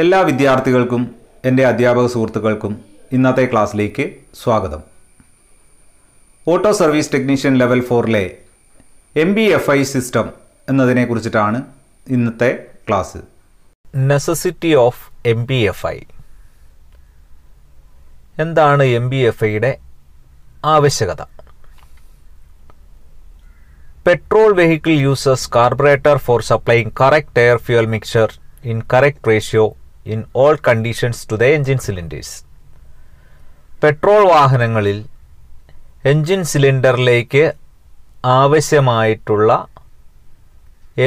എല്ലാ വിദ്യാർത്ഥികൾക്കും എൻ്റെ അധ്യാപക സുഹൃത്തുക്കൾക്കും ഇന്നത്തെ ക്ലാസ്സിലേക്ക് സ്വാഗതം ഓട്ടോ സർവീസ് ടെക്നീഷ്യൻ ലെവൽ ഫോറിലെ M B F I system എന്നതിനെ കുറിച്ചിട്ടാണ് ഇന്നത്തെ class necessity of M B F I എന്താണ് എം ബി എഫ് ഐയുടെ ആവശ്യകത petrol vehicle uses carburettor for supplying correct air fuel mixer in correct ratio in all conditions to the engine cylinders petrol വാഹനങ്ങളിൽ engine സിലിണ്ടറിലേക്ക് ആവശ്യമായിട്ടുള്ള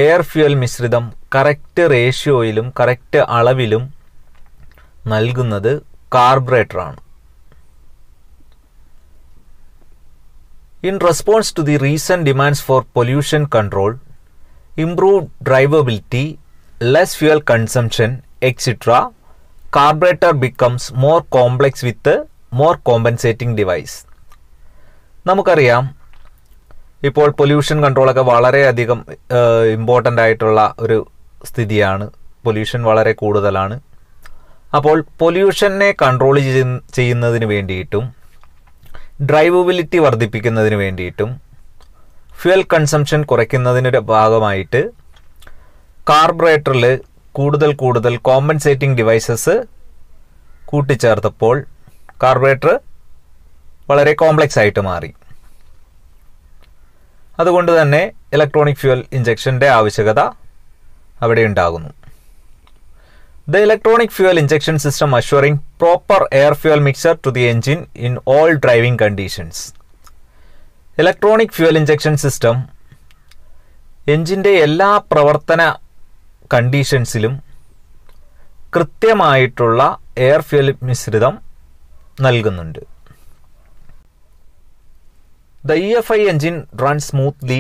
air fuel മിശ്രിതം correct റേഷ്യോയിലും correct അളവിലും നൽകുന്നത് കാർബറേറ്ററാണ് in response to the recent demands four pollution control improve drivability less fuel consumption etc., carburetor becomes more complex with more compensating device. നമുക്കറിയാം ഇപ്പോൾ പൊല്യൂഷൻ കൺട്രോളൊക്കെ വളരെയധികം ഇമ്പോർട്ടൻ്റ് ആയിട്ടുള്ള ഒരു സ്ഥിതിയാണ് പൊല്യൂഷൻ വളരെ കൂടുതലാണ് അപ്പോൾ പൊല്യൂഷനെ കൺട്രോൾ ചെയ്യുന്നതിന് വേണ്ടിയിട്ടും ഡ്രൈവബിലിറ്റി വർദ്ധിപ്പിക്കുന്നതിന് വേണ്ടിയിട്ടും ഫ്യുവൽ കൺസംഷൻ കുറയ്ക്കുന്നതിൻ്റെ ഭാഗമായിട്ട് കാർബറേറ്ററിൽ കൂടുതൽ കൂടുതൽ കോമ്പൻസേറ്റിംഗ് ഡിവൈസസ് കൂട്ടിച്ചേർത്തപ്പോൾ കാർബറേറ്റർ വളരെ കോംപ്ലക്സ് ആയിട്ട് മാറി അതുകൊണ്ട് തന്നെ ഇലക്ട്രോണിക് ഫ്യൂൽ ഇഞ്ചക്ഷൻ്റെ ആവശ്യകത അവിടെ ഉണ്ടാകുന്നു the electronic fuel injection system assuring proper air fuel mixer to the engine in all driving conditions electronic fuel injection system എഞ്ചിൻ്റെ എല്ലാ പ്രവർത്തന കണ്ടീഷൻസിലും കൃത്യമായിട്ടുള്ള എയർ ഫ്യൽ മിശ്രിതം നൽകുന്നുണ്ട് the E F I engine run smoothly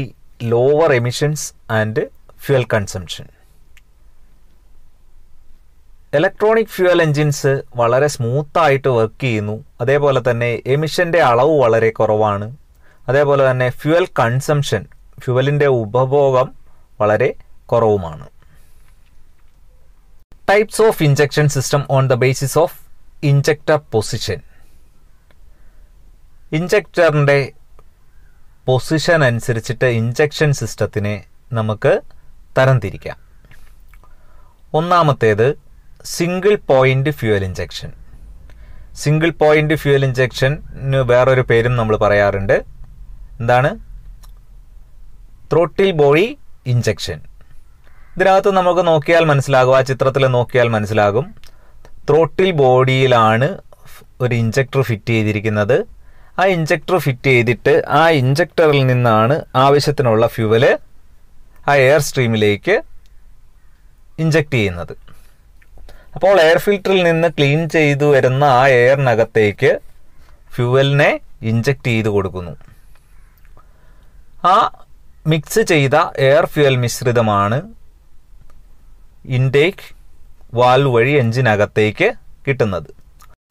lower emissions and fuel consumption electronic fuel engines വളരെ സ്മൂത്തായിട്ട് work ചെയ്യുന്നു അതേപോലെ തന്നെ എമിഷൻ്റെ അളവ് വളരെ കുറവാണ് അതേപോലെ തന്നെ ഫ്യൂൽ കൺസംഷൻ ഫ്യൂവലിൻ്റെ ഉപഭോഗം വളരെ കുറവുമാണ് types of injection system on the basis of injector position ഇഞ്ചക്ടറിൻ്റെ പൊസിഷൻ അനുസരിച്ചിട്ട് ഇഞ്ചക്ഷൻ സിസ്റ്റത്തിനെ നമുക്ക് തരംതിരിക്കാം ഒന്നാമത്തേത് single point fuel injection single point fuel ഇഞ്ചക്ഷന് വേറൊരു പേരും നമ്മൾ പറയാറുണ്ട് എന്താണ് ത്രോട്ടിൽ ബോഡി ഇഞ്ചക്ഷൻ ഇതിനകത്ത് നമുക്ക് നോക്കിയാൽ മനസ്സിലാകും ആ ചിത്രത്തിൽ നോക്കിയാൽ മനസ്സിലാകും ത്രോട്ടിൽ ബോഡിയിലാണ് ഒരു ഇഞ്ചക്ടർ ഫിറ്റ് ചെയ്തിരിക്കുന്നത് ആ ഇഞ്ചക്ടർ ഫിറ്റ് ചെയ്തിട്ട് ആ ഇഞ്ചക്ടറിൽ നിന്നാണ് ആവശ്യത്തിനുള്ള ഫ്യൂവല് ആ എയർ സ്ട്രീമിലേക്ക് ഇഞ്ചക്ട് ചെയ്യുന്നത് അപ്പോൾ എയർ ഫിൽറ്ററിൽ നിന്ന് ക്ലീൻ ചെയ്തു വരുന്ന ആ എയറിനകത്തേക്ക് ഫ്യൂവലിനെ ഇഞ്ചക്ട് ചെയ്ത് കൊടുക്കുന്നു ആ മിക്സ് ചെയ്ത എയർ ഫ്യൂവൽ മിശ്രിതമാണ് ഇൻടേക്ക് വാൽവ് വഴി എഞ്ചിനകത്തേക്ക് കിട്ടുന്നത്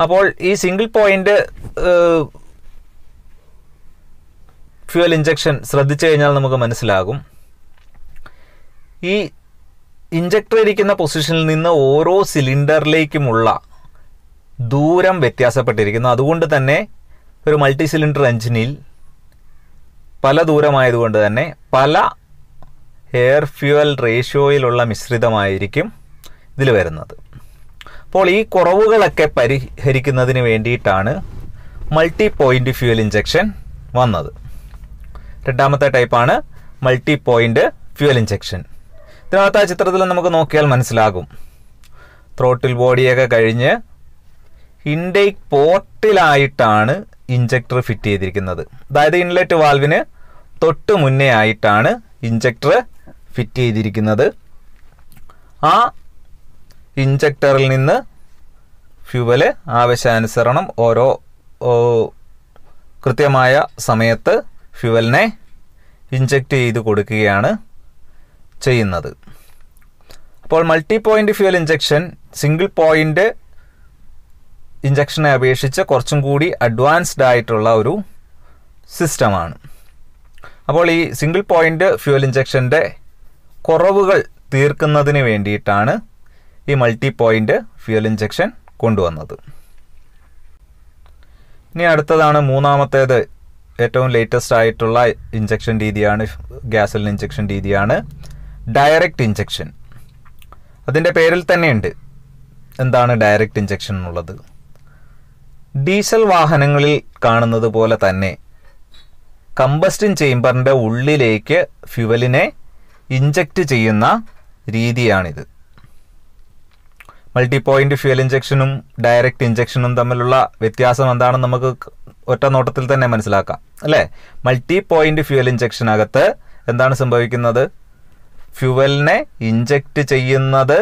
അപ്പോൾ ഈ സിംഗിൾ പോയിന്റ് ഫ്യൂവൽ ഇഞ്ചക്ഷൻ ശ്രദ്ധിച്ചു കഴിഞ്ഞാൽ നമുക്ക് മനസ്സിലാകും ഈ ഇഞ്ചക്ടർ ഇരിക്കുന്ന പൊസിഷനിൽ നിന്ന് ഓരോ സിലിണ്ടറിലേക്കുമുള്ള ദൂരം വ്യത്യാസപ്പെട്ടിരിക്കുന്നു അതുകൊണ്ട് തന്നെ ഒരു മൾട്ടി സിലിണ്ടർ എഞ്ചിനിൽ പല ദൂരമായതുകൊണ്ട് തന്നെ പല എയർ ഫ്യുവൽ റേഷ്യോയിലുള്ള മിശ്രിതമായിരിക്കും ഇതിൽ വരുന്നത് അപ്പോൾ ഈ കുറവുകളൊക്കെ പരിഹരിക്കുന്നതിന് വേണ്ടിയിട്ടാണ് മൾട്ടി പോയിന്റ് ഫ്യുവൽ ഇഞ്ചക്ഷൻ വന്നത് രണ്ടാമത്തെ ടൈപ്പാണ് മൾട്ടി പോയിന്റ് ഫ്യുവൽ ഇഞ്ചക്ഷൻ ഇതിനകത്ത് ആ ചിത്രത്തിൽ നമുക്ക് നോക്കിയാൽ മനസ്സിലാകും ത്രോട്ടിൽ ബോഡിയൊക്കെ കഴിഞ്ഞ് ഇൻടേക്ക് പോർട്ടിലായിട്ടാണ് ഇഞ്ചക്ടർ ഫിറ്റ് ചെയ്തിരിക്കുന്നത് അതായത് ഇൻലെറ്റ് വാൽവിന് തൊട്ട് മുന്നേ ആയിട്ടാണ് ഇഞ്ചക്ടർ ഫിറ്റ് ചെയ്തിരിക്കുന്നത് ആ ഇഞ്ചക്ടറിൽ നിന്ന് ഫ്യൂവല് ആവശ്യാനുസരണം ഓരോ കൃത്യമായ സമയത്ത് ഫ്യൂവലിനെ ഇഞ്ചക്റ്റ് ചെയ്ത് കൊടുക്കുകയാണ് ചെയ്യുന്നത് അപ്പോൾ multi point fuel injection single point ഇഞ്ചക്ഷനെ അപേക്ഷിച്ച് കുറച്ചും കൂടി അഡ്വാൻസ്ഡ് ആയിട്ടുള്ള ഒരു സിസ്റ്റമാണ് അപ്പോൾ ഈ സിംഗിൾ പോയിൻ്റ് ഫ്യൂവൽ ഇഞ്ചക്ഷൻ്റെ കുറവുകൾ തീർക്കുന്നതിന് വേണ്ടിയിട്ടാണ് ഈ മൾട്ടി പോയിൻ്റ് ഫ്യൂൽ ഇഞ്ചക്ഷൻ കൊണ്ടുവന്നത് ഇനി അടുത്തതാണ് മൂന്നാമത്തേത് ഏറ്റവും ലേറ്റസ്റ്റ് ആയിട്ടുള്ള ഇഞ്ചക്ഷൻ രീതിയാണ് ഗ്യാസിൽ ഇഞ്ചക്ഷൻ രീതിയാണ് ഡയറക്റ്റ് ഇഞ്ചക്ഷൻ അതിൻ്റെ പേരിൽ തന്നെയുണ്ട് എന്താണ് ഡയറക്റ്റ് ഇഞ്ചക്ഷൻ എന്നുള്ളത് ഡീസൽ വാഹനങ്ങളിൽ കാണുന്നത് പോലെ തന്നെ കമ്പസ്റ്റിൻ ചേമ്പറിൻ്റെ ഉള്ളിലേക്ക് ഫ്യുവലിനെ ഇഞ്ചക്റ്റ് ചെയ്യുന്ന രീതിയാണിത് മൾട്ടി പോയിന്റ് ഫ്യൂൽ ഇഞ്ചക്ഷനും ഡയറക്റ്റ് ഇഞ്ചക്ഷനും തമ്മിലുള്ള വ്യത്യാസം എന്താണെന്ന് നമുക്ക് ഒറ്റ നോട്ടത്തിൽ തന്നെ മനസ്സിലാക്കാം അല്ലേ മൾട്ടി പോയിന്റ് ഫ്യൂൽ ഇഞ്ചക്ഷനകത്ത് എന്താണ് സംഭവിക്കുന്നത് ഫ്യുവലിനെ ഇഞ്ചക്ട് ചെയ്യുന്നത്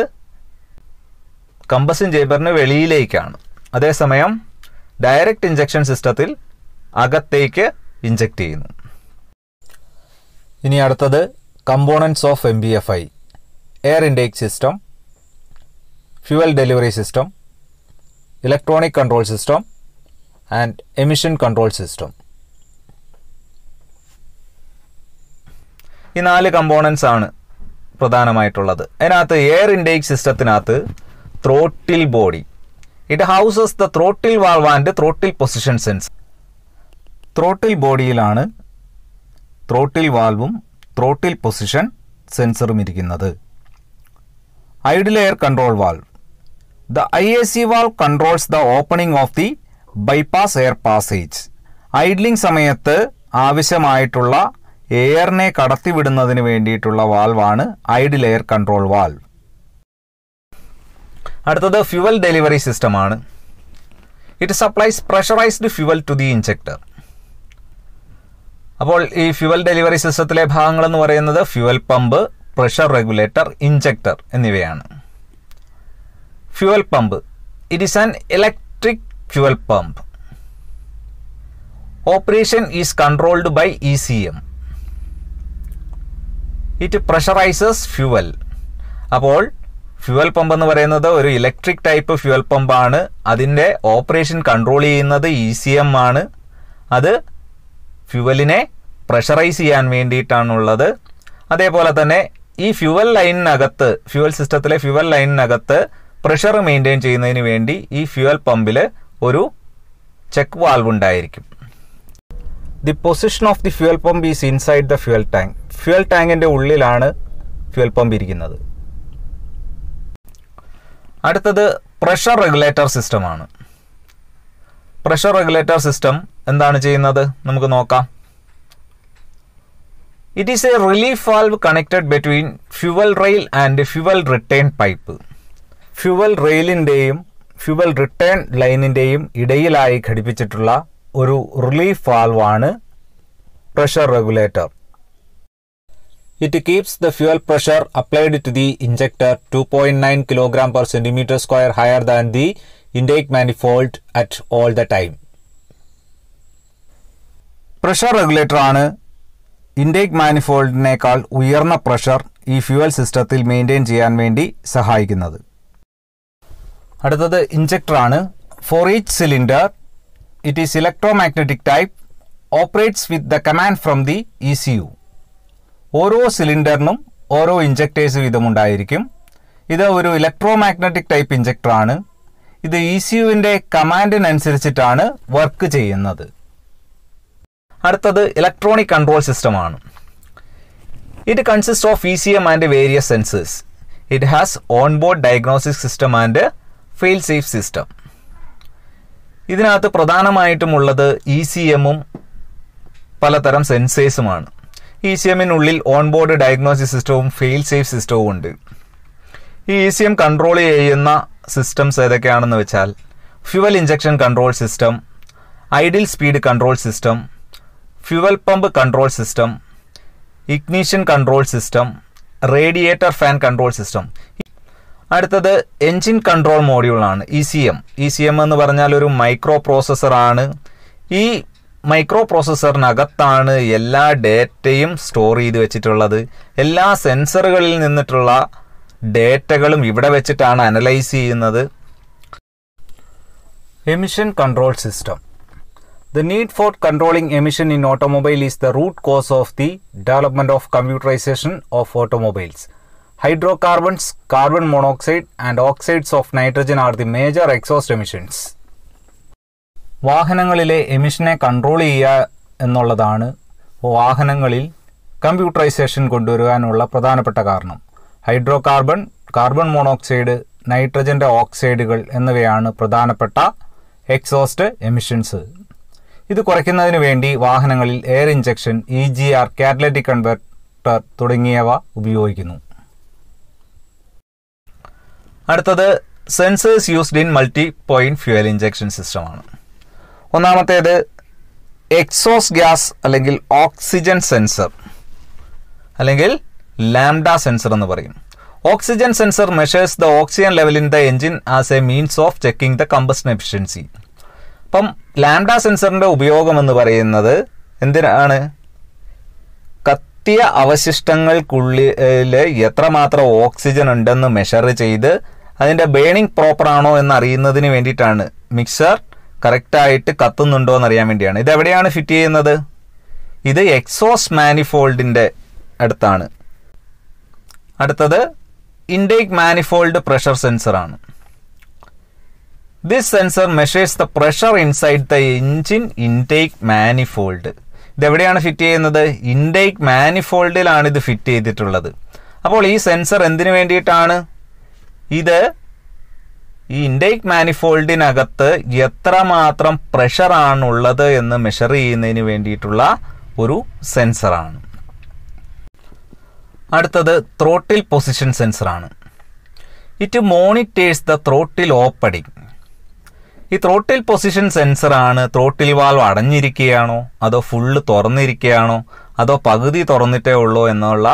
കമ്പസിൻ ചേമ്പറിന് വെളിയിലേക്കാണ് അതേസമയം ഡയറക്റ്റ് ഇഞ്ചക്ഷൻ സിസ്റ്റത്തിൽ അകത്തേക്ക് ഇഞ്ചക്ട് ചെയ്യുന്നു ഇനി അടുത്തത് components of M B F I air intake system fuel delivery system electronic control system and emission control system ഈ നാല് കമ്പോണൻസ് ആണ് പ്രധാനമായിട്ടുള്ളത് അതിനകത്ത് എയർ ഇൻടേക്ക് സിസ്റ്റത്തിനകത്ത് throttle body it houses the throttle valve and throttle position sense throttle ബോഡിയിലാണ് throttle വാൽവും throttle position സെൻസറും ഇരിക്കുന്നത് idle air control valve the I A C valve controls the opening of the bypass air passage idling സമയത്ത് ആവശ്യമായിട്ടുള്ള എയറിനെ കടത്തിവിടുന്നതിന് വേണ്ടിയിട്ടുള്ള വാൽവാണ് ഐഡിൽ എയർ കൺട്രോൾ വാൽവ് അടുത്തത് ഫ്യുവൽ ഡെലിവറി സിസ്റ്റമാണ് it supplies pressurised fuel to the injector അപ്പോൾ ഈ ഫ്യുവൽ ഡെലിവറി സിസ്റ്റത്തിലെ ഭാഗങ്ങൾ എന്ന് പറയുന്നത് fuel pump pressure regulator injector എന്നിവയാണ് fuel pump it is an electric fuel pump operation is controlled by E C M it pressurises fuel അപ്പോൾ fuel pump എന്ന് പറയുന്നത് ഒരു ഇലക്ട്രിക് ടൈപ്പ് ഫ്യുവൽ പമ്പാണ് അതിൻ്റെ ഓപ്പറേഷൻ കൺട്രോൾ ചെയ്യുന്നത് ഇ സി എം ആണ് അത് ഫ്യുവലിനെ പ്രഷറൈസ് ചെയ്യാൻ വേണ്ടിയിട്ടാണുള്ളത് അതേപോലെ തന്നെ ഈ ഫ്യുവൽ ലൈനിനകത്ത് ഫ്യുവൽ സിസ്റ്റത്തിലെ ഫ്യുവൽ ലൈനിനകത്ത് പ്രഷർ മെയിൻറ്റെയിൻ ചെയ്യുന്നതിന് വേണ്ടി ഈ ഫ്യുവൽ പമ്പിൽ ഒരു ചെക്ക് വാൽവ് ഉണ്ടായിരിക്കും the position of the fuel pump is inside the fuel tank fuel ടാങ്കിൻ്റെ ഉള്ളിലാണ് ഫ്യുവൽ പമ്പ് ഇരിക്കുന്നത് അടുത്തത് പ്രഷർ റെഗുലേറ്റർ സിസ്റ്റമാണ് പ്രഷർ റെഗുലേറ്റർ സിസ്റ്റം എന്താണ് ചെയ്യുന്നത് നമുക്ക് നോക്കാം it is a relief valve connected between fuel rail and fuel return pipe fuel റെയിലിൻ്റെയും ഫ്യുവൽ റിട്ടേൺ ലൈനിൻ്റെയും ഇടയിലായി ഘടിപ്പിച്ചിട്ടുള്ള ഒരു റിലീഫ് വാൽവാണ് pressure regulator it keeps the fuel pressure applied to the injector two point nine kilogram per centimetre square higher than the intake manifold at all the time pressure regulator ആണ് intake മാനിഫോൾഡിനേക്കാൾ ഉയർന്ന pressure ഈ fuel സിസ്റ്റത്തിൽ maintain ചെയ്യാൻ വേണ്ടി സഹായിക്കുന്നത് അടുത്തത് ഇഞ്ചക്ടറാണ് for each cylinder it is electro magnetic type operates with the command from the E C U ഓരോ സിലിണ്ടറിനും ഓരോ ഇഞ്ചക്ടേഴ്സ് വീതമുണ്ടായിരിക്കും ഇത് ഒരു ഇലക്ട്രോ മാഗ്നറ്റിക് ടൈപ്പ് ഇഞ്ചക്ടറാണ് ഇത് ഇ e സി യുവിൻ്റെ കമാൻഡിനനുസരിച്ചിട്ടാണ് വർക്ക് ചെയ്യുന്നത് അടുത്തത് ഇലക്ട്രോണിക് കൺട്രോൾ സിസ്റ്റമാണ് it consist of E C M and various sensors it has on board diagnostic system and fail safe system ഇതിനകത്ത് പ്രധാനമായിട്ടും ഉള്ളത് ഇ e സി എമ്മും പലതരം സെൻസേഴ്സുമാണ് ഇ സി എമ്മിനുള്ളിൽ ഓൺ ബോർഡ് ഡയഗ്നോസ്റ്റിക് സിസ്റ്റവും ഫെയിൽ സേഫ് സിസ്റ്റവും ഉണ്ട് ഈ ഇ സി എം കൺട്രോൾ ചെയ്യുന്ന സിസ്റ്റംസ് ഏതൊക്കെയാണെന്ന് വെച്ചാൽ fuel injection control system idle speed control system fuel pump control system ignition control system radiator fan control system അടുത്തത് engine control മൊഡ്യൂളാണ് E C M E C M എന്ന് പറഞ്ഞാൽ ഒരു micro പ്രോസസ്സറാണ് ഈ micro പ്രോസസ്സറിനകത്താണ് എല്ലാ ഡേറ്റയും സ്റ്റോർ ചെയ്ത് വെച്ചിട്ടുള്ളത് എല്ലാ സെൻസറുകളിൽ നിന്നിട്ടുള്ള ഡേറ്റകളും ഇവിടെ വെച്ചിട്ടാണ് അനലൈസ് ചെയ്യുന്നത് emission control system The need for controlling emission in automobile is the root cause of the development of computerization of automobiles. Hydrocarbons, carbon monoxide and oxides of nitrogen are the major exhaust emissions. വാഹനങ്ങളിലെ എമിഷനെ control ചെയ്യുക എന്നുള്ളതാണ് വാഹനങ്ങളിൽ computerisation കൊണ്ടുവരുവാനുള്ള പ്രധാനപ്പെട്ട കാരണം hydrocarbon carbon monoxide നൈട്രജൻ്റെ ഓക്സൈഡുകൾ എന്നിവയാണ് പ്രധാനപ്പെട്ട എക്സോസ്റ്റ് എമിഷൻസ് ഇത് കുറയ്ക്കുന്നതിന് വേണ്ടി വാഹനങ്ങളിൽ air injection E e G R catalytic converter തുടങ്ങിയവ ഉപയോഗിക്കുന്നു അടുത്തത് sensors used in multi point fuel injection സിസ്റ്റമാണ് ഒന്നാമത്തേത് എക്സോസ് ഗ്യാസ് അല്ലെങ്കിൽ ഓക്സിജൻ സെൻസർ അല്ലെങ്കിൽ ലാംഡ സെൻസർ എന്ന് പറയും oxygen sensor measures the oxygen level in the engine as a means of checking the combustion efficiency അപ്പം ലാംഡ സെൻസറിൻ്റെ ഉപയോഗം എന്ന് പറയുന്നത് എന്തിനാണ് കത്തിയ അവശിഷ്ടങ്ങൾക്കുള്ളിൽ എത്രമാത്രം ഓക്സിജൻ ഉണ്ടെന്ന് മെഷർ ചെയ്ത് അതിൻ്റെ ബേണിംഗ് പ്രോപ്പറാണോ എന്ന് അറിയുന്നതിന് വേണ്ടിയിട്ടാണ് മിക്സർ കറക്റ്റായിട്ട് കത്തുന്നുണ്ടോ എന്ന് അറിയാൻ വേണ്ടിയാണ് ഇതെവിടെയാണ് ഫിറ്റ് ചെയ്യുന്നത് ഇത് എക്സോസ് മാനിഫോൾഡിൻ്റെ അടുത്താണ് അടുത്തത് ഇൻടേക്ക് മാനിഫോൾഡ് പ്രഷർ സെൻസർ ആണ് this sensor measures the pressure inside the engine intake manifold ഇതെവിടെയാണ് ഫിറ്റ് ചെയ്യുന്നത് ഇൻടേക്ക് മാനിഫോൾഡിലാണ് ഇത് ഫിറ്റ് ചെയ്തിട്ടുള്ളത് അപ്പോൾ ഈ സെൻസർ എന്തിനു വേണ്ടിയിട്ടാണ് ഇത് ഈ ഇൻടേക്ക് മാനിഫോൾഡിനകത്ത് എത്രമാത്രം പ്രഷറാണുള്ളത് എന്ന് മെഷർ ചെയ്യുന്നതിന് വേണ്ടിയിട്ടുള്ള ഒരു സെൻസറാണ് അടുത്തത് ത്രോട്ടിൽ പൊസിഷൻ സെൻസറാണ് it monitors the throttle opening ഈ ത്രോട്ടിൽ പൊസിഷൻ സെൻസറാണ് ത്രോട്ടിൽ വാൽവ് അടഞ്ഞിരിക്കുകയാണോ അതോ ഫുള്ള് തുറന്നിരിക്കുകയാണോ അതോ പകുതി തുറന്നിട്ടേ ഉള്ളൂ എന്നുള്ള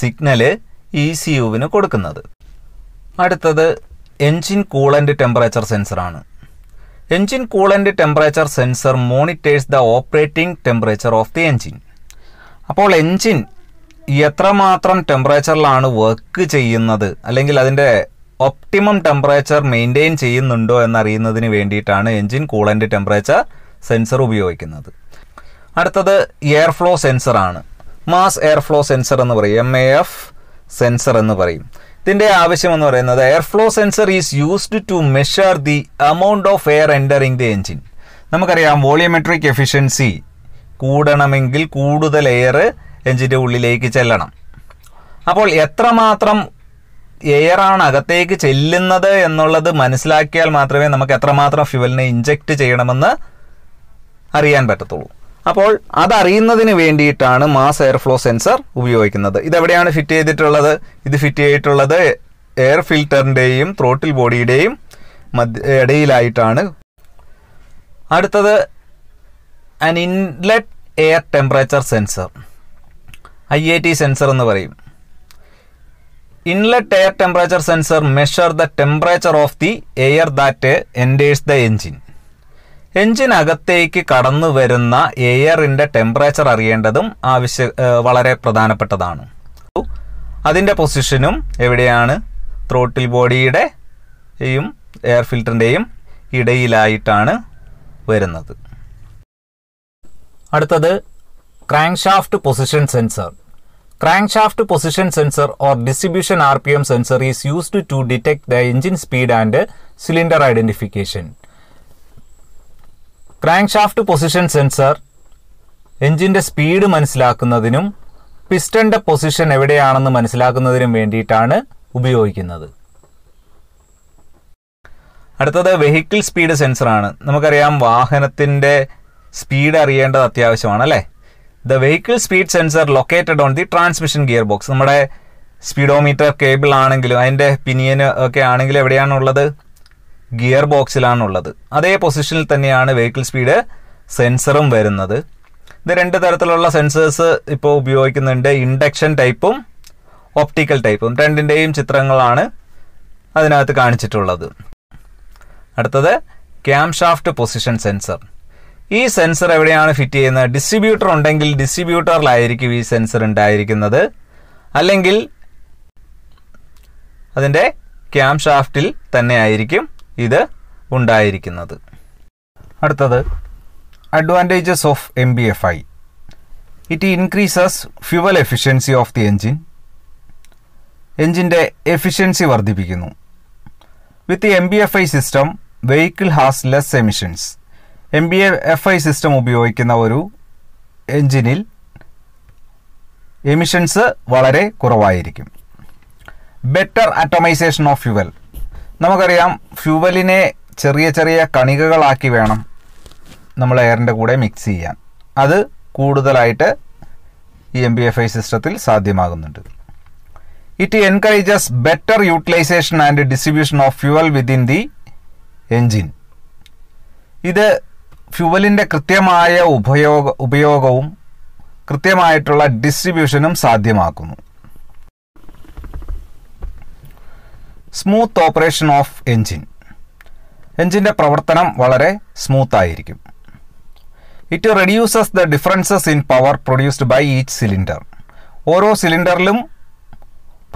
സിഗ്നല് ഇ സി യുവിന് കൊടുക്കുന്നത് അടുത്തത് എൻജിൻ കൂളൻ്റ് ടെമ്പറേച്ചർ സെൻസറാണ് engine coolant temperature sensor monitors the operating temperature of the engine അപ്പോൾ എൻജിൻ എത്രമാത്രം ടെമ്പറേച്ചറിലാണ് വർക്ക് ചെയ്യുന്നത് അല്ലെങ്കിൽ അതിൻ്റെ ഒപ്റ്റിമം ടെമ്പറേച്ചർ മെയിൻറ്റെയിൻ ചെയ്യുന്നുണ്ടോ എന്നറിയുന്നതിന് വേണ്ടിയിട്ടാണ് എൻജിൻ കൂളൻ്റ് ടെമ്പറേച്ചർ സെൻസർ ഉപയോഗിക്കുന്നത് അടുത്തത് എയർ ഫ്ലോ സെൻസറാണ് മാസ് എയർ ഫ്ലോ സെൻസർ എന്ന് പറയും എം എ എഫ് സെൻസർ എന്ന് പറയും ഇതിൻ്റെ ആവശ്യം എന്ന് പറയുന്നത് air flow sensor is used to measure the amount of air entering the engine നമുക്കറിയാം വോളിയമെട്രിക് എഫിഷ്യൻസി കൂടണമെങ്കിൽ കൂടുതൽ എയർ എഞ്ചിൻ്റെ ഉള്ളിലേക്ക് ചെല്ലണം അപ്പോൾ എത്രമാത്രം എയറാണ് അകത്തേക്ക് ചെല്ലുന്നത് എന്നുള്ളത് മനസ്സിലാക്കിയാൽ മാത്രമേ നമുക്ക് എത്രമാത്രം ഫ്യുവലിനെ ഇഞ്ചക്ട് ചെയ്യണമെന്ന് അറിയാൻ പറ്റത്തുള്ളൂ അപ്പോൾ അതറിയുന്നതിന് വേണ്ടിയിട്ടാണ് മാസ് എയർ ഫ്ലോ സെൻസർ ഉപയോഗിക്കുന്നത് ഇതെവിടെയാണ് ഫിറ്റ് ചെയ്തിട്ടുള്ളത് ഇത് ഫിറ്റ് ചെയ്തിട്ടുള്ളത് എയർ ഫിൽറ്ററിൻ്റെയും ത്രോട്ടിൽ ബോഡിയുടെയും മധ്യ ഇടയിലായിട്ടാണ് അടുത്തത് an inlet air temperature sensor I A T sensor എന്ന് പറയും inlet air temperature sensor measure the temperature of the air that enters the engine അകത്തേക്ക് കടന്നു വരുന്ന എയറിൻ്റെ ടെമ്പറേച്ചർ അറിയേണ്ടതും ആവശ്യ വളരെ പ്രധാനപ്പെട്ടതാണ് അതിൻ്റെ പൊസിഷനും എവിടെയാണ് ത്രോട്ടിൽ ബോഡിയുടെ യും എയർ ഫിൽറ്ററിൻ്റെയും ഇടയിലായിട്ടാണ് വരുന്നത് അടുത്തത് crankshaft position sensor crankshaft position sensor or distribution R P M sensor is used to detect the engine speed and cylinder identification crankshaft position sensor എഞ്ചിന്റെ സ്പീഡ് മനസ്സിലാക്കുന്നതിനും പിസ്റ്റന്റെ position എവിടെയാണെന്ന് മനസ്സിലാക്കുന്നതിനും വേണ്ടിയിട്ടാണ് ഉപയോഗിക്കുന്നത് അടുത്തത് വെഹിക്കിൾ സ്പീഡ് സെൻസറാണ് നമുക്കറിയാം വാഹനത്തിന്റെ സ്പീഡ് അറിയേണ്ടത് അത്യാവശ്യമാണ് അല്ലേ the vehicle speed sensor located on the transmission gearbox നമ്മുടെ സ്പീഡോമീറ്റർ കേബിൾ ആണെങ്കിലും അതിൻ്റെ പിനിയന് ഒക്കെ ആണെങ്കിലും എവിടെയാണുള്ളത് ഗിയർ ബോക്സിലാണുള്ളത് അതേ പൊസിഷനിൽ തന്നെയാണ് വെഹിക്കിൾ സ്പീഡ് സെൻസറും വരുന്നത് ഇത് രണ്ട് തരത്തിലുള്ള സെൻസേഴ്സ് ഇപ്പോൾ ഉപയോഗിക്കുന്നുണ്ട് ഇൻഡക്ഷൻ ടൈപ്പും ഒപ്റ്റിക്കൽ ടൈപ്പും രണ്ടിൻ്റെയും ചിത്രങ്ങളാണ് അതിനകത്ത് കാണിച്ചിട്ടുള്ളത് അടുത്തത് ക്യാം ഷാഫ്റ്റ് പൊസിഷൻ സെൻസർ ഈ സെൻസർ എവിടെയാണ് ഫിറ്റ് ചെയ്യുന്നത് ഡിസ്ട്രിബ്യൂട്ടർ ഉണ്ടെങ്കിൽ ഡിസ്ട്രിബ്യൂട്ടറിലായിരിക്കും ഈ സെൻസർ ഉണ്ടായിരിക്കുന്നത് അല്ലെങ്കിൽ അതിൻ്റെ ക്യാം ഷാഫ്റ്റിൽ ആയിരിക്കും ഇത് ഉണ്ടായിരിക്കുന്നത് അടുത്തത് advantages of M B F I it increases fuel efficiency of the engine എൻജിൻ്റെ എഫിഷ്യൻസി വർദ്ധിപ്പിക്കുന്നു with M B F I system vehicle has less emissions M B F I system ഉപയോഗിക്കുന്ന ഒരു എഞ്ചിനിൽ എമിഷൻസ് വളരെ കുറവായിരിക്കും ബെറ്റർ അറ്റമൈസേഷൻ ഓഫ് ഫ്യുവൽ നമുക്കറിയാം ഫ്യുവലിനെ ചെറിയ ചെറിയ കണികകളാക്കി വേണം നമ്മൾ എയറിൻ്റെ കൂടെ മിക്സ് ചെയ്യാൻ അത് കൂടുതലായിട്ട് ഈ എം ബി എഫ് ഐ സിസ്റ്റത്തിൽ സാധ്യമാകുന്നുണ്ട് it encourages better utilisation and distribution of fuel within the engine ഇത് ഫ്യുവലിൻ്റെ കൃത്യമായ ഉപയോഗ ഉപയോഗവും കൃത്യമായിട്ടുള്ള ഡിസ്ട്രിബ്യൂഷനും സാധ്യമാക്കുന്നു സ്മൂത്ത് ഓപ്പറേഷൻ ഓഫ് എൻജിൻ എൻജിൻ്റെ പ്രവർത്തനം വളരെ സ്മൂത്ത് ആയിരിക്കും it reduces the differences in power produced by each cylinder ഓരോ സിലിണ്ടറിലും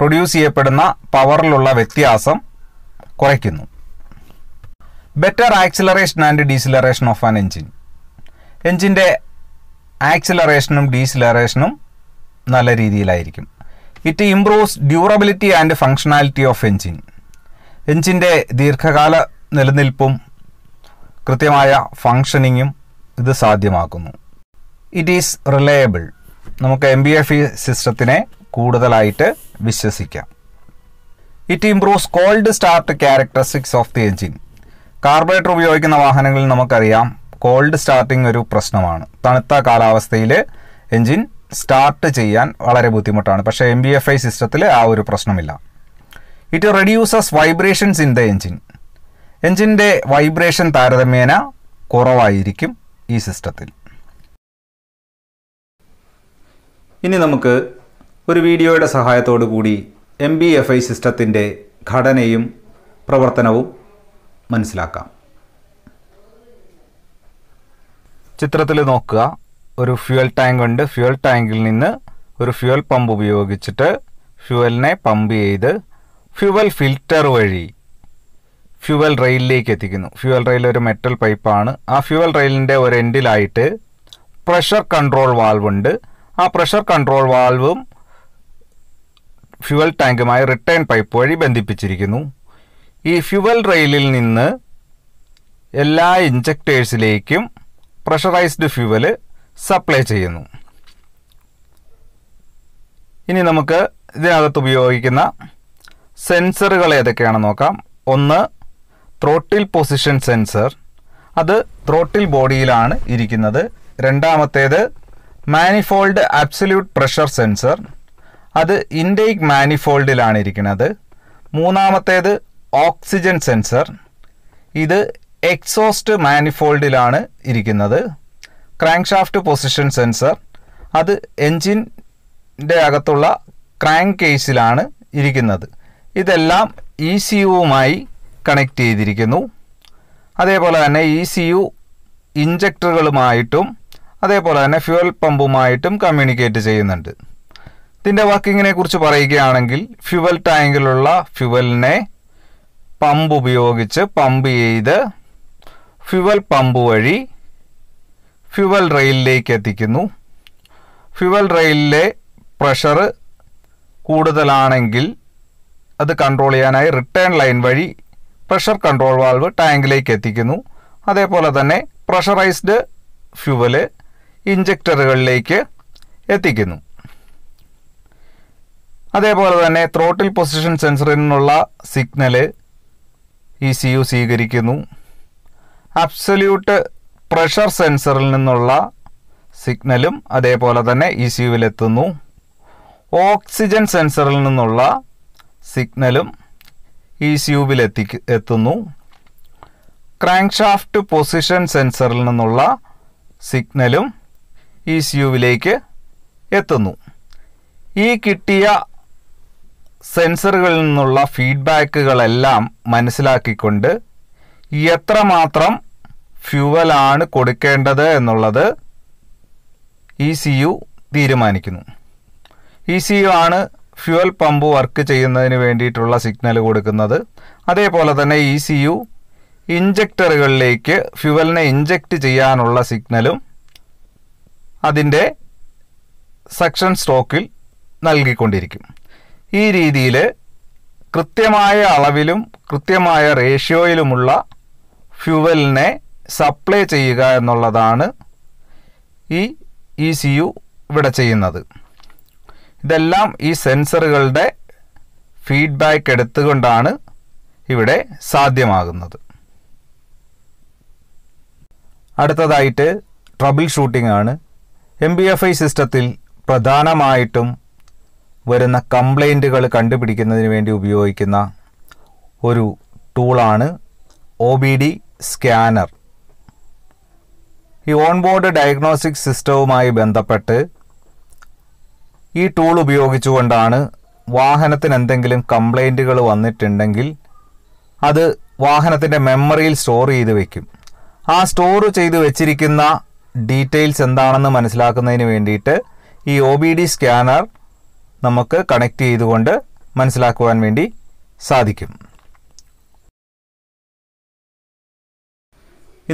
പ്രൊഡ്യൂസ് ചെയ്യപ്പെടുന്ന പവറിലുള്ള വ്യത്യാസം കുറയ്ക്കുന്നു better acceleration and deceleration of an engine എൻജിൻ്റെ ആക്സിലറേഷനും ഡീസിലറേഷനും നല്ല രീതിയിലായിരിക്കും it improves durability and functionality of engine എൻജിൻ്റെ ദീർഘകാല നിലനിൽപ്പും കൃത്യമായ ഫങ്ഷനിങ്ങും ഇത് സാധ്യമാക്കുന്നു ഇറ്റ് ഈസ് റിലയബിൾ നമുക്ക് എം ബി എഫ് ഇ സിസ്റ്റത്തിനെ കൂടുതലായിട്ട് വിശ്വസിക്കാം it improves cold start characteristics of the engine carburettor ഉപയോഗിക്കുന്ന വാഹനങ്ങളിൽ നമുക്കറിയാം കോൾഡ് സ്റ്റാർട്ടിംഗ് ഒരു പ്രശ്നമാണ് തണുത്ത കാലാവസ്ഥയിൽ എൻജിൻ സ്റ്റാർട്ട് ചെയ്യാൻ വളരെ ബുദ്ധിമുട്ടാണ് പക്ഷേ എം ബി എഫ് ഐ സിസ്റ്റത്തിൽ ആ ഒരു പ്രശ്നമില്ല it reduces vibrations in the engine എൻജിൻ്റെ വൈബ്രേഷൻ താരതമ്യേന കുറവായിരിക്കും ഈ സിസ്റ്റത്തിൽ ഇനി നമുക്ക് ഒരു വീഡിയോയുടെ സഹായത്തോടു കൂടി എം ബി എഫ് ഐ സിസ്റ്റത്തിൻ്റെ ഘടനയും പ്രവർത്തനവും മനസ്സിലാക്കാം ചിത്രത്തിൽ നോക്കുക ഒരു ഫ്യൂവൽ ടാങ്ക് ഉണ്ട് ഫ്യൂവൽ ടാങ്കിൽ നിന്ന് ഒരു ഫ്യൂവൽ പമ്പ് ഉപയോഗിച്ചിട്ട് ഫ്യൂവലിനെ പമ്പ് ചെയ്ത് ഫ്യൂവൽ ഫിൽറ്റർ വഴി ഫ്യൂവൽ റെയിലിലേക്ക് എത്തിക്കുന്നു ഫ്യൂവൽ റെയിൽ ഒരു മെറ്റൽ പൈപ്പാണ് ആ ഫ്യൂവൽ റെയിലിൻ്റെ ഒരു എൻഡിലായിട്ട് പ്രഷർ കൺട്രോൾ വാൾവ് ഉണ്ട് ആ പ്രഷർ കൺട്രോൾ വാൾവും ഫ്യൂവൽ ടാങ്കുമായി റിട്ടേൺ പൈപ്പ് വഴി ബന്ധിപ്പിച്ചിരിക്കുന്നു ഈ ഫ്യുവൽ റെയിലിൽ നിന്ന് എല്ലാ ഇഞ്ചക്ടേഴ്സിലേക്കും പ്രഷറൈസ്ഡ് ഫ്യുവല് സപ്ലൈ ചെയ്യുന്നു ഇനി നമുക്ക് ഇതിനകത്ത് ഉപയോഗിക്കുന്ന സെൻസറുകൾ ഏതൊക്കെയാണെന്ന് നോക്കാം ഒന്ന് ത്രോട്ടിൽ പൊസിഷൻ സെൻസർ അത് ത്രോട്ടിൽ ബോഡിയിലാണ് ഇരിക്കുന്നത് രണ്ടാമത്തേത് മാനിഫോൾഡ് അബ്സല്യൂട്ട് പ്രഷർ സെൻസർ അത് ഇൻടേക്ക് മാനിഫോൾഡിലാണ് ഇരിക്കുന്നത് മൂന്നാമത്തേത് ഓക്സിജൻ സെൻസർ ഇത് എക്സോസ്റ്റ് മാനിഫോൾഡിലാണ് ഇരിക്കുന്നത് ക്രാങ്ക് ഷാഫ്റ്റ് പൊസിഷൻ സെൻസർ അത് എൻജിൻ്റെ അകത്തുള്ള ക്രാങ്ക് കേസിലാണ് ഇരിക്കുന്നത് ഇതെല്ലാം ഇ സി യുവുമായി കണക്ട് ചെയ്തിരിക്കുന്നു അതേപോലെ തന്നെ ഇ സി യു ഇഞ്ചക്ടറുകളുമായിട്ടും അതേപോലെ തന്നെ ഫ്യൂവൽ പമ്പുമായിട്ടും കമ്മ്യൂണിക്കേറ്റ് ചെയ്യുന്നുണ്ട് ഇതിൻ്റെ വർക്കിങ്ങിനെ കുറിച്ച് പറയുകയാണെങ്കിൽ ഫ്യുവൽ ടാങ്കിലുള്ള ഫ്യുവലിനെ പമ്പ് ഉപയോഗിച്ച് പമ്പ് ചെയ്ത് ഫ്യുവൽ പമ്പ് വഴി ഫ്യുവൽ റെയിലിലേക്ക് എത്തിക്കുന്നു ഫ്യുവൽ റെയിലിലെ പ്രഷർ കൂടുതലാണെങ്കിൽ അത് കൺട്രോൾ ചെയ്യാനായി റിട്ടേൺ ലൈൻ വഴി പ്രഷർ കൺട്രോൾ വാൾവ് ടാങ്കിലേക്ക് എത്തിക്കുന്നു അതേപോലെ തന്നെ പ്രഷറൈസ്ഡ് ഫ്യുവല് ഇഞ്ചക്ടറുകളിലേക്ക് എത്തിക്കുന്നു അതേപോലെ തന്നെ ത്രോട്ടിൽ പൊസിഷൻ സെൻസറിനുള്ള സിഗ്നല് ഈ സി യു സ്വീകരിക്കുന്നു അബ്സല്യൂട്ട് പ്രഷർ സെൻസറിൽ നിന്നുള്ള സിഗ്നലും അതേപോലെ തന്നെ ഇ e സി യുവിലെത്തുന്നു ഓക്സിജൻ സെൻസറിൽ നിന്നുള്ള സിഗ്നലും ഇ സി യുവിലെത്തി എത്തുന്നു ക്രാങ്ക്ഷാഫ്റ്റ് പൊസിഷൻ സെൻസറിൽ നിന്നുള്ള സിഗ്നലും ഇ e സി യുവിലേക്ക് എത്തുന്നു ഈ കിട്ടിയ സെൻസറുകളിൽ നിന്നുള്ള ഫീഡ്ബാക്കുകളെല്ലാം മനസ്സിലാക്കിക്കൊണ്ട് എത്രമാത്രം ഫ്യൂവലാണ് കൊടുക്കേണ്ടത് എന്നുള്ളത് ഇ സി യു തീരുമാനിക്കുന്നു ഇ സി യു ആണ് ഫ്യുവൽ പമ്പ് വർക്ക് ചെയ്യുന്നതിന് വേണ്ടിയിട്ടുള്ള സിഗ്നൽ കൊടുക്കുന്നത് അതേപോലെ തന്നെ ഇ സി യു ഇഞ്ചക്ടറുകളിലേക്ക് ഫ്യുവലിനെ ഇഞ്ചക്ട് ചെയ്യാനുള്ള സിഗ്നലും അതിൻ്റെ സക്ഷൻ സ്ട്രോക്കിൽ നൽകിക്കൊണ്ടിരിക്കും ഈ രീതിയിൽ കൃത്യമായ അളവിലും കൃത്യമായ റേഷ്യോയിലുമുള്ള ഫ്യുവലിനെ സപ്ലൈ ചെയ്യുക എന്നുള്ളതാണ് ഈ ഇ സി യു ഇവിടെ ചെയ്യുന്നത് ഇതെല്ലാം ഈ സെൻസറുകളുടെ ഫീഡ്ബാക്ക് എടുത്തുകൊണ്ടാണ് ഇവിടെ സാധ്യമാകുന്നത് അടുത്തതായിട്ട് ട്രബിൾ ഷൂട്ടിംഗ് ആണ് എം ബി എഫ് ഐ സിസ്റ്റത്തിൽ പ്രധാനമായിട്ടും വരുന്ന കംപ്ലൈൻറ്റുകൾ കണ്ടുപിടിക്കുന്നതിന് വേണ്ടി ഉപയോഗിക്കുന്ന ഒരു ടൂളാണ് ഒ ബി ഡി സ്കാനർ ഈ ഓൺബോർഡ് ഡയഗ്നോസ്റ്റിക് സിസ്റ്റവുമായി ബന്ധപ്പെട്ട് ഈ ടൂൾ ഉപയോഗിച്ചുകൊണ്ടാണ് വാഹനത്തിന് എന്തെങ്കിലും കംപ്ലൈൻറ്റുകൾ വന്നിട്ടുണ്ടെങ്കിൽ അത് വാഹനത്തിൻ്റെ മെമ്മറിയിൽ സ്റ്റോർ ചെയ്ത് വയ്ക്കും ആ സ്റ്റോർ ചെയ്ത് വെച്ചിരിക്കുന്ന ഡീറ്റെയിൽസ് എന്താണെന്ന് മനസ്സിലാക്കുന്നതിന് വേണ്ടിയിട്ട് ഈ ഒ ബി ഡി സ്കാനർ നമുക്ക് കണക്ട് ചെയ്തുകൊണ്ട് മനസ്സിലാക്കുവാൻ വേണ്ടി സാധിക്കും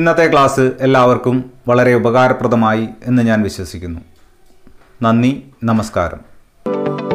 ഇന്നത്തെ ക്ലാസ് എല്ലാവർക്കും വളരെ ഉപകാരപ്രദമായി എന്ന് ഞാൻ വിശ്വസിക്കുന്നു നന്ദി നമസ്കാരം